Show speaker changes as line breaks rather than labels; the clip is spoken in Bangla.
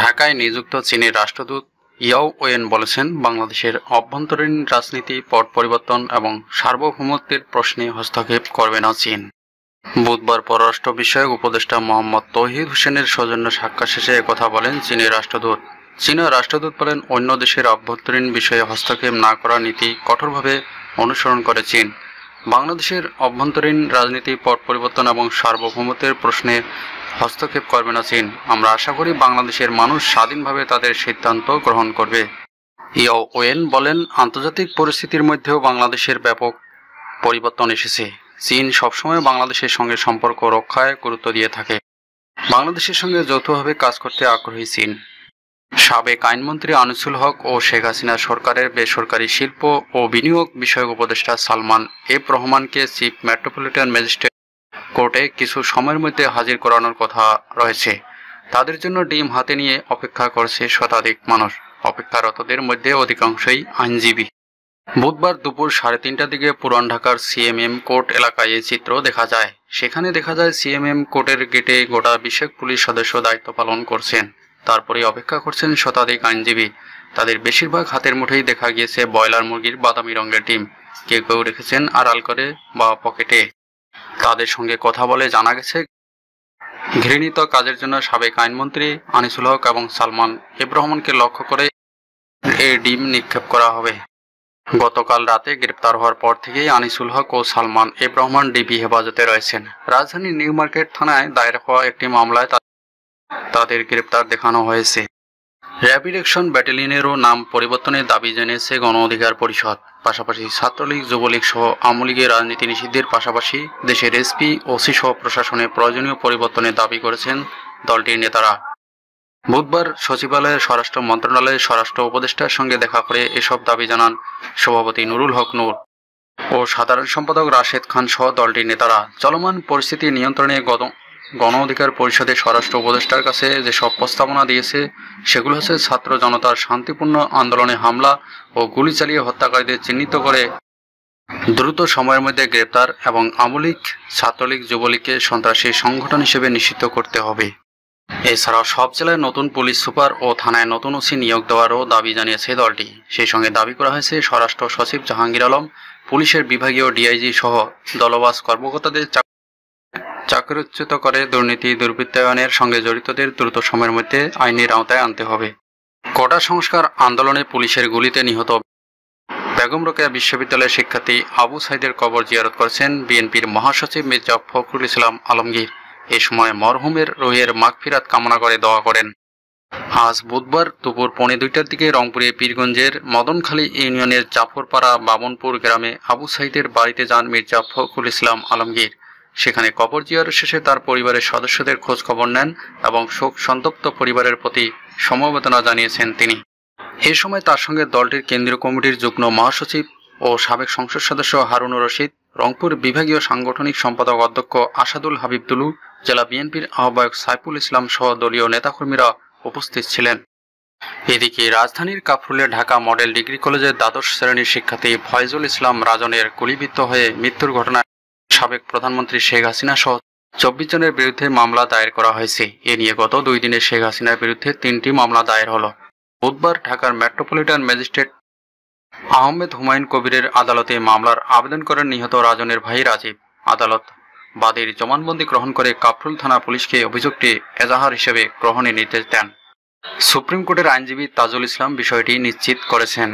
ঢাকায় নিযুক্ত চীনের রাষ্ট্রদূত ইয়াও ওয়েন বলেছেন বাংলাদেশের অভ্যন্তরীণ রাজনীতি পট পরিবর্তন এবং সার্বভৌমত্বের প্রশ্নে হস্তক্ষেপ করবে না চীন বুধবার পররাষ্ট্র বিষয়ক উপদেষ্টা মোহাম্মদ তহিদ হোসেনের সৌজন্য সাক্ষাৎ শেষে একথা বলেন চীনের রাষ্ট্রদূত চীনের রাষ্ট্রদূত বলেন অন্য দেশের অভ্যন্তরীণ বিষয়ে হস্তক্ষেপ না করা নীতি কঠোরভাবে অনুসরণ করে চীন বাংলাদেশের অভ্যন্তরীণ রাজনীতি পট পরিবর্তন এবং সার্বভৌমত্বের প্রশ্নে হস্তক্ষেপ করবে না চীন আমরা আশা করি বাংলাদেশের মানুষ স্বাধীনভাবে তাদের সিদ্ধান্ত গ্রহণ করবে ইয় ওয়েন বলেন আন্তর্জাতিক পরিস্থিতির মধ্যেও বাংলাদেশের ব্যাপক পরিবর্তন এসেছে চীন সবসময় বাংলাদেশের সঙ্গে সম্পর্ক রক্ষায় গুরুত্ব দিয়ে থাকে বাংলাদেশের সঙ্গে যৌথভাবে কাজ করতে আগ্রহী চীন সাবেক আইনমন্ত্রী আনিসুল হক ও শেখ হাসিনা সরকারের বেসরকারি শিল্প ও বিনিয়োগ বিষয়ক উপদেষ্টা সালমান এফ রহমানকে চিফ মেট্রোপলিটন ম্যাজিস্ট্রেট কোর্টে কিছু সময়ের মধ্যে হাজির করানোর কথা রয়েছে তাদের জন্য ডিম হাতে নিয়ে অপেক্ষা করছে শতাধিক মানুষ অপেক্ষারতদের মধ্যে অধিকাংশই আইনজীবী বুধবার দুপুর সাড়ে তিনটার দিকে পুরান ঢাকার সিএমএম কোর্ট এলাকায় এই চিত্র দেখা যায় সেখানে দেখা যায় সিএমএম কোর্টের গেটে গোটা বিশেষ পুলিশ সদস্য দায়িত্ব পালন করছেন তারপরে অপেক্ষা করছেন শতাধিক আইনজীবী তাদের বেশিরভাগ হাতের মুঠেই দেখা গিয়েছে ব্রয়লার মুরগির বাদামি রঙের ডিম কেউ কেউ রেখেছেন আড়াল করে বা পকেটে তাদের সঙ্গে কথা বলে জানা গেছে ঘৃণিত কাজের জন্য সাবেক আইনমন্ত্রী আনিসুল হক এবং সালমান ইব্রাহমানকে লক্ষ্য করে এই ডিম নিক্ষেপ করা হবে গতকাল রাতে গ্রেপ্তার হওয়ার পর থেকেই আনিসুল হক ও সালমান ইব্রাহমান ডিপি ডিবি হেফাজতে রয়েছেন রাজধানীর নিউ মার্কেট থানায় দায়ের হওয়া একটি মামলায় তাদের গ্রেপ্তার দেখানো হয়েছে র্যাপিডেকশন ব্যাটালিয়নেরও নাম পরিবর্তনের দাবি জানিয়েছে গণ অধিকার পরিষদ পাশাপাশি ছাত্রলীগ যুবলীগ সহ আওয়ামী লীগের রাজনীতি নিষিদ্ধের পাশাপাশি দেশের এসপি ওসি সহ প্রশাসনে প্রয়োজনীয় পরিবর্তনের দাবি করেছেন দলটির নেতারা বুধবার সচিবালয়ে স্বরাষ্ট্র মন্ত্রণালয়ের স্বরাষ্ট্র উপদেষ্টার সঙ্গে দেখা করে এসব দাবি জানান সভাপতি নুরুল হক নূর ও সাধারণ সম্পাদক রাশেদ খান সহ দলটির নেতারা চলমান পরিস্থিতি নিয়ন্ত্রণে গত গণ অধিকার পরিষদের স্বরাষ্ট্র উপদেষ্টার কাছে যে সব প্রস্তাবনা দিয়েছে সেগুলো হচ্ছে ছাত্র জনতার শান্তিপূর্ণ আন্দোলনে হামলা ও গুলি চালিয়ে হত্যাকারীদের চিহ্নিত করে দ্রুত সময়ের মধ্যে গ্রেপ্তার এবং আমলিক ছাত্রলীগ যুবলীগকে সন্ত্রাসী সংগঠন হিসেবে নিষিদ্ধ করতে হবে এছাড়াও সব জেলায় নতুন পুলিশ সুপার ও থানায় নতুন ওসি নিয়োগ দেওয়ারও দাবি জানিয়েছে দলটি সেই সঙ্গে দাবি করা হয়েছে স্বরাষ্ট্র সচিব জাহাঙ্গীর আলম পুলিশের বিভাগীয় ডিআইজি সহ দলবাস কর্মকর্তাদের চাকরিচ্যুত করে দুর্নীতি দুর্বৃত্তায়নের সঙ্গে জড়িতদের দ্রুত সময়ের মধ্যে আইনের আওতায় আনতে হবে কটা সংস্কার আন্দোলনে পুলিশের গুলিতে নিহত বেগম রোকেয়া বিশ্ববিদ্যালয়ের শিক্ষার্থী আবু সাইদের কবর জিয়ারত করেছেন বিএনপির মহাসচিব মির্জা ফখরুল ইসলাম আলমগীর এ সময় মরহুমের রোহের মাগফিরাত কামনা করে দোয়া করেন আজ বুধবার দুপুর পৌনে দুইটার দিকে রংপুরে পীরগঞ্জের মদনখালী ইউনিয়নের জাফরপাড়া বামনপুর গ্রামে আবু সাইদের বাড়িতে যান মির্জা ফখরুল ইসলাম আলমগীর সেখানে কবর জিয়ার শেষে তার পরিবারের সদস্যদের খোঁজ খবর নেন এবং শোক সন্তপ্ত পরিবারের প্রতি সমবেদনা জানিয়েছেন তিনি এ সময় তার সঙ্গে দলটির কেন্দ্রীয় কমিটির যুগ্ম মহাসচিব ও সাবেক সংসদ সদস্য হারুনুর রশিদ রংপুর বিভাগীয় সাংগঠনিক সম্পাদক অধ্যক্ষ আসাদুল হাবিব দুলু জেলা বিএনপির আহ্বায়ক সাইফুল ইসলাম সহ দলীয় নেতাকর্মীরা উপস্থিত ছিলেন এদিকে রাজধানীর কাফরুলে ঢাকা মডেল ডিগ্রি কলেজের দ্বাদশ শ্রেণীর শিক্ষার্থী ফয়জুল ইসলাম রাজনের গুলিবিদ্ধ হয়ে মৃত্যুর ঘটনায় সাবেক প্রধানমন্ত্রী শেখ হাসিনা সহ চব্বিশ জনের বিরুদ্ধে মামলা দায়ের করা হয়েছে এ নিয়ে গত দুই দিনে শেখ হাসিনার বিরুদ্ধে তিনটি মামলা দায়ের হল বুধবার ঢাকার মেট্রোপলিটন ম্যাজিস্ট্রেট আহমেদ হুমায়ুন কবিরের আদালতে মামলার আবেদন করেন নিহত রাজনের ভাই রাজীব আদালত বাদের জমানবন্দি গ্রহণ করে কাফরুল থানা পুলিশকে অভিযোগটি এজাহার হিসেবে গ্রহণের নির্দেশ দেন সুপ্রিম কোর্টের আইনজীবী তাজুল ইসলাম বিষয়টি নিশ্চিত করেছেন